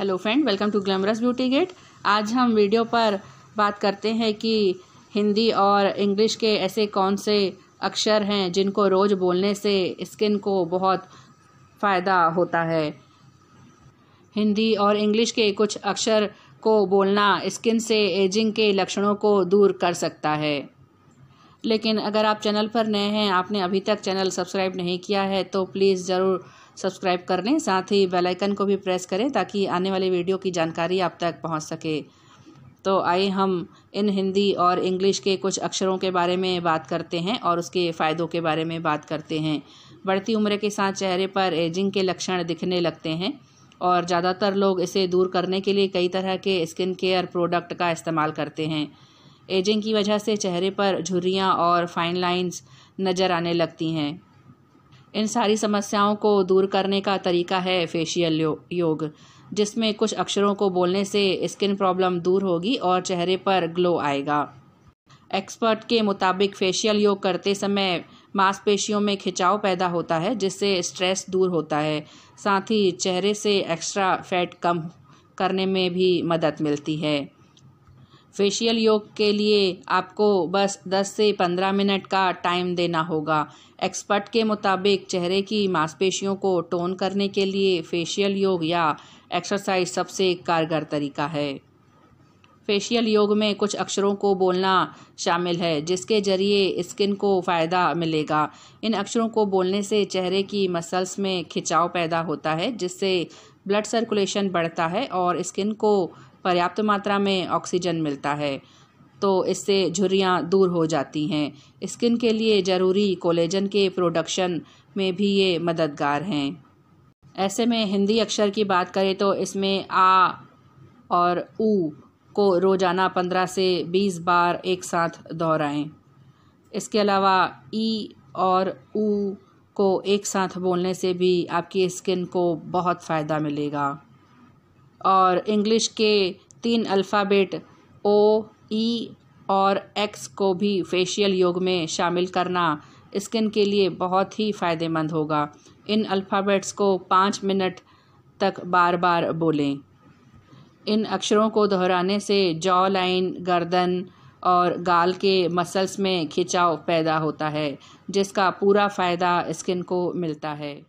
hello friend welcome to glamorous beauty gate आज हम video पर बात करते हैं कि हिंदी और इंग्लिश के ऐसे कौन से अक्षर हैं जिनको रोज़ बोलने से स्किन को बहुत फ़ायदा होता है हिंदी और इंग्लिश के कुछ अक्षर को बोलना स्किन से एजिंग के लक्षणों को दूर कर सकता है लेकिन अगर आप चैनल पर नए हैं आपने अभी तक चैनल सब्सक्राइब नहीं किया है तो प्लीज़ ज़रूर सब्सक्राइब कर लें साथ ही बेल आइकन को भी प्रेस करें ताकि आने वाली वीडियो की जानकारी आप तक पहुंच सके तो आइए हम इन हिंदी और इंग्लिश के कुछ अक्षरों के बारे में बात करते हैं और उसके फ़ायदों के बारे में बात करते हैं बढ़ती उम्र के साथ चेहरे पर एजिंग के लक्षण दिखने लगते हैं और ज़्यादातर लोग इसे दूर करने के लिए कई तरह के स्किन केयर प्रोडक्ट का इस्तेमाल करते हैं एजिंग की वजह से चेहरे पर झुर्रियाँ और फाइन लाइंस नज़र आने लगती हैं इन सारी समस्याओं को दूर करने का तरीका है फेशियल योग जिसमें कुछ अक्षरों को बोलने से स्किन प्रॉब्लम दूर होगी और चेहरे पर ग्लो आएगा एक्सपर्ट के मुताबिक फेशियल योग करते समय मांसपेशियों में खिंचाव पैदा होता है जिससे स्ट्रेस दूर होता है साथ ही चेहरे से एक्स्ट्रा फैट कम करने में भी मदद मिलती है फेशियल योग के लिए आपको बस 10 से 15 मिनट का टाइम देना होगा एक्सपर्ट के मुताबिक चेहरे की मांसपेशियों को टोन करने के लिए फेशियल योग या एक्सरसाइज सबसे कारगर तरीका है फेशियल योग में कुछ अक्षरों को बोलना शामिल है जिसके ज़रिए स्किन को फ़ायदा मिलेगा इन अक्षरों को बोलने से चेहरे की मसल्स में खिंचाव पैदा होता है जिससे ब्लड सर्कुलेशन बढ़ता है और स्किन को पर्याप्त मात्रा में ऑक्सीजन मिलता है तो इससे झुर्रियाँ दूर हो जाती हैं स्किन के लिए ज़रूरी कोलेजन के प्रोडक्शन में भी ये मददगार हैं ऐसे में हिंदी अक्षर की बात करें तो इसमें आ और ऊ को रोज़ाना पंद्रह से बीस बार एक साथ दोहराएं इसके अलावा ई और ऊ को एक साथ बोलने से भी आपकी स्किन को बहुत फ़ायदा मिलेगा और इंग्लिश के तीन अल्फ़ाबेट ओ ई और एक्स को भी फेशियल योग में शामिल करना स्किन के लिए बहुत ही फ़ायदेमंद होगा इन अल्फ़ाबेट्स को पाँच मिनट तक बार बार बोलें इन अक्षरों को दोहराने से जॉ लाइन गर्दन और गाल के मसल्स में खिंचाव पैदा होता है जिसका पूरा फ़ायदा स्किन को मिलता है